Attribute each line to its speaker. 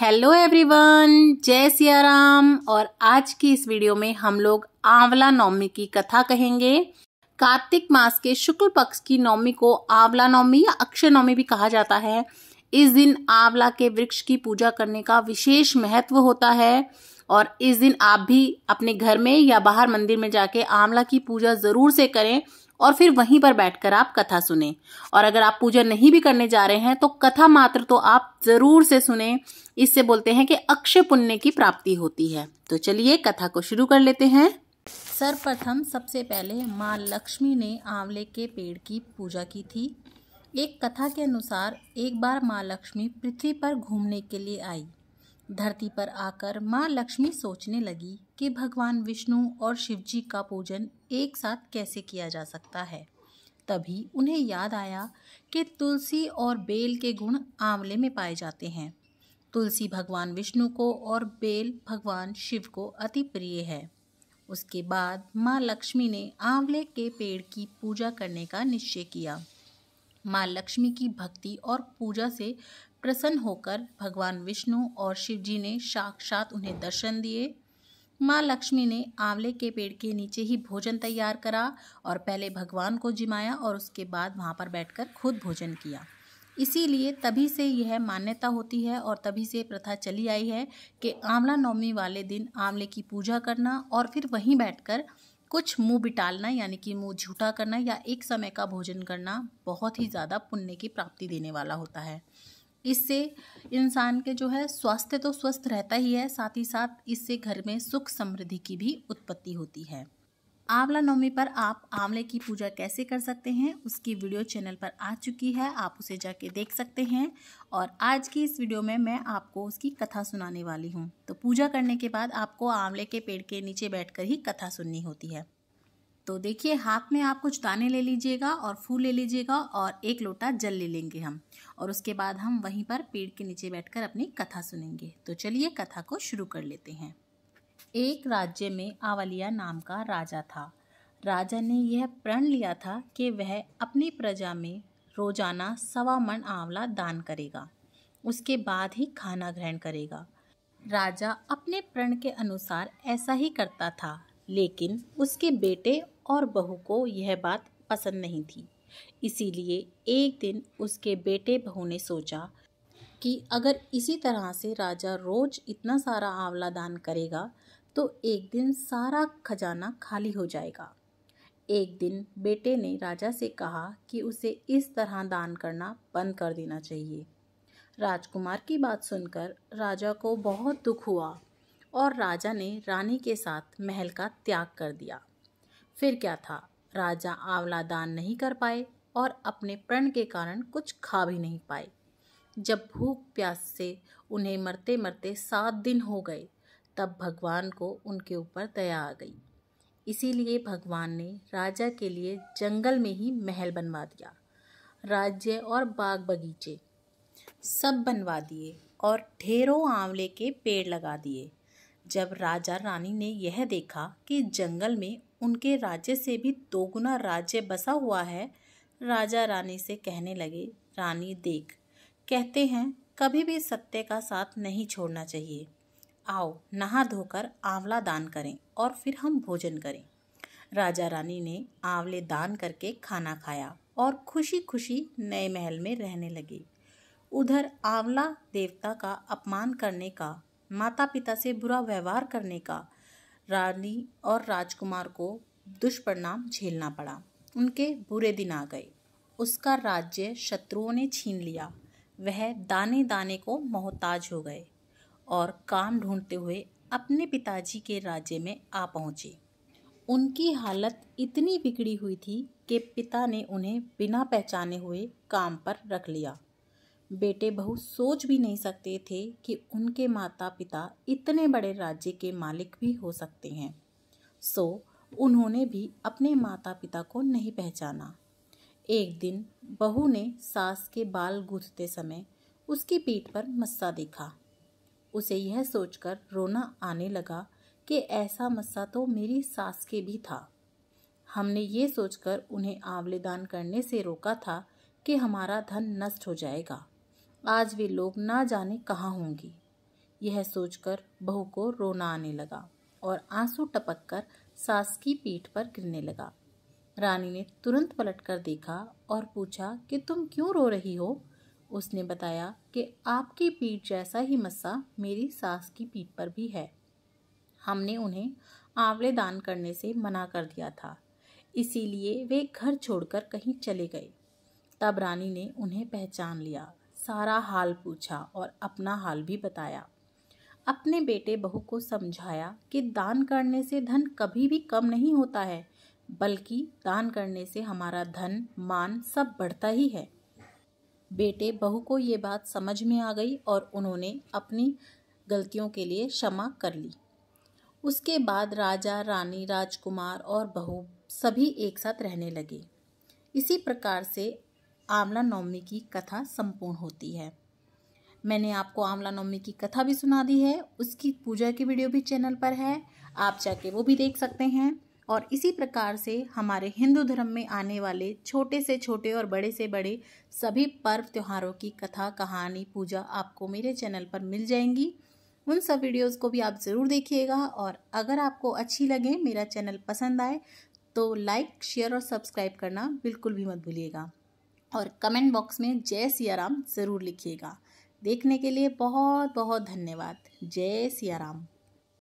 Speaker 1: hello everyone जय सिया राम और आज की इस वीडियो में हम लोग आंवला नवमी की कथा कहेंगे कार्तिक मास के शुक्ल पक्ष की नवमी को आंवला नवमी या अक्षय नवमी भी कहा जाता है इस दिन आंवला के वृक्ष की पूजा करने का विशेष महत्व होता है और इस दिन आप भी अपने घर में या बाहर मंदिर में जाके आंवला की पूजा जरूर से करें और फिर वहीं पर बैठकर आप कथा सुने और अगर आप पूजा नहीं भी करने जा रहे हैं तो कथा मात्र तो आप जरूर से सुने इससे बोलते हैं कि अक्षय पुण्य की प्राप्ति होती है तो चलिए कथा को शुरू कर लेते हैं सर्वप्रथम सबसे पहले माँ लक्ष्मी ने आंवले के पेड़ की पूजा की थी एक कथा के अनुसार एक बार माँ लक्ष्मी पृथ्वी पर घूमने के लिए आई धरती पर आकर माँ लक्ष्मी सोचने लगी कि भगवान विष्णु और शिव जी का पूजन एक साथ कैसे किया जा सकता है तभी उन्हें याद आया कि तुलसी और बेल के गुण आंवले में पाए जाते हैं तुलसी भगवान विष्णु को और बेल भगवान शिव को अति प्रिय है उसके बाद माँ लक्ष्मी ने आंवले के पेड़ की पूजा करने का निश्चय किया माँ लक्ष्मी की भक्ति और पूजा से प्रसन्न होकर भगवान विष्णु और शिव जी ने साक्षात उन्हें दर्शन दिए माँ लक्ष्मी ने आंवले के पेड़ के नीचे ही भोजन तैयार करा और पहले भगवान को जिमाया और उसके बाद वहाँ पर बैठकर खुद भोजन किया इसीलिए तभी से यह मान्यता होती है और तभी से प्रथा चली आई है कि आंवला नवमी वाले दिन आंवले की पूजा करना और फिर वहीं बैठकर कुछ मुंह बिटालना यानी कि मुंह झूठा करना या एक समय का भोजन करना बहुत ही ज़्यादा पुण्य की प्राप्ति देने वाला होता है इससे इंसान के जो है स्वास्थ्य तो स्वस्थ रहता ही है साथ ही साथ इससे घर में सुख समृद्धि की भी उत्पत्ति होती है आंवला नवमी पर आप आंवले की पूजा कैसे कर सकते हैं उसकी वीडियो चैनल पर आ चुकी है आप उसे जाके देख सकते हैं और आज की इस वीडियो में मैं आपको उसकी कथा सुनाने वाली हूँ तो पूजा करने के बाद आपको आंवले के पेड़ के नीचे बैठकर ही कथा सुननी होती है तो देखिए हाथ में आप कुछ दाने ले लीजिएगा और फूल ले लीजिएगा और एक लोटा जल ले लेंगे हम और उसके बाद हम वहीं पर पेड़ के नीचे बैठकर अपनी कथा सुनेंगे तो चलिए कथा को शुरू कर लेते हैं एक राज्य में आवलिया नाम का राजा था राजा ने यह प्रण लिया था कि वह अपनी प्रजा में रोजाना सवा मन आंवला दान करेगा उसके बाद ही खाना ग्रहण करेगा राजा अपने प्रण के अनुसार ऐसा ही करता था लेकिन उसके बेटे और बहू को यह बात पसंद नहीं थी इसीलिए एक दिन उसके बेटे बहू ने सोचा कि अगर इसी तरह से राजा रोज इतना सारा आंवला दान करेगा तो एक दिन सारा खजाना खाली हो जाएगा एक दिन बेटे ने राजा से कहा कि उसे इस तरह दान करना बंद कर देना चाहिए राजकुमार की बात सुनकर राजा को बहुत दुख हुआ और राजा ने रानी के साथ महल का त्याग कर दिया फिर क्या था राजा आंवला दान नहीं कर पाए और अपने प्रण के कारण कुछ खा भी नहीं पाए जब भूख प्यास से उन्हें मरते मरते सात दिन हो गए तब भगवान को उनके ऊपर दया आ गई इसीलिए भगवान ने राजा के लिए जंगल में ही महल बनवा दिया राज्य और बाग बगीचे सब बनवा दिए और ढेरों आंवले के पेड़ लगा दिए जब राजा रानी ने यह देखा कि जंगल में उनके राज्य से भी दोगुना राज्य बसा हुआ है राजा रानी से कहने लगे रानी देख कहते हैं कभी भी सत्य का साथ नहीं छोड़ना चाहिए आओ नहा धोकर आंवला दान करें और फिर हम भोजन करें राजा रानी ने आंवले दान करके खाना खाया और खुशी खुशी नए महल में रहने लगे उधर आंवला देवता का अपमान करने का माता पिता से बुरा व्यवहार करने का रानी और राजकुमार को दुष्परिणाम झेलना पड़ा उनके बुरे दिन आ गए उसका राज्य शत्रुओं ने छीन लिया वह दाने दाने को मोहताज हो गए और काम ढूंढते हुए अपने पिताजी के राज्य में आ पहुँचे उनकी हालत इतनी बिगड़ी हुई थी कि पिता ने उन्हें बिना पहचाने हुए काम पर रख लिया बेटे बहू सोच भी नहीं सकते थे कि उनके माता पिता इतने बड़े राज्य के मालिक भी हो सकते हैं सो उन्होंने भी अपने माता पिता को नहीं पहचाना एक दिन बहू ने सास के बाल गूंथते समय उसकी पीठ पर मस्सा देखा उसे यह सोचकर रोना आने लगा कि ऐसा मस्सा तो मेरी सास के भी था हमने ये सोचकर उन्हें आंवले दान करने से रोका था कि हमारा धन नष्ट हो जाएगा आज वे लोग ना जाने कहाँ होंगी यह सोचकर बहू को रोना आने लगा और आंसू टपक कर सास की पीठ पर गिरने लगा रानी ने तुरंत पलट कर देखा और पूछा कि तुम क्यों रो रही हो उसने बताया कि आपकी पीठ जैसा ही मस्सा मेरी सास की पीठ पर भी है हमने उन्हें आंवले दान करने से मना कर दिया था इसीलिए वे घर छोड़कर कहीं चले गए तब रानी ने उन्हें पहचान लिया सारा हाल पूछा और अपना हाल भी बताया अपने बेटे बहू को समझाया कि दान करने से धन कभी भी कम नहीं होता है बल्कि दान करने से हमारा धन मान सब बढ़ता ही है बेटे बहू को ये बात समझ में आ गई और उन्होंने अपनी गलतियों के लिए क्षमा कर ली उसके बाद राजा रानी राजकुमार और बहू सभी एक साथ रहने लगे इसी प्रकार से आंवला नवमी की कथा संपूर्ण होती है मैंने आपको आंवला नवमी की कथा भी सुना दी है उसकी पूजा की वीडियो भी चैनल पर है आप जाके वो भी देख सकते हैं और इसी प्रकार से हमारे हिंदू धर्म में आने वाले छोटे से छोटे और बड़े से बड़े सभी पर्व त्योहारों की कथा कहानी पूजा आपको मेरे चैनल पर मिल जाएंगी उन सब वीडियोस को भी आप ज़रूर देखिएगा और अगर आपको अच्छी लगे मेरा चैनल पसंद आए तो लाइक शेयर और सब्सक्राइब करना बिल्कुल भी मत भूलिएगा और कमेंट बॉक्स में जय सियाराम ज़रूर लिखिएगा देखने के लिए बहुत बहुत धन्यवाद जय सियाराम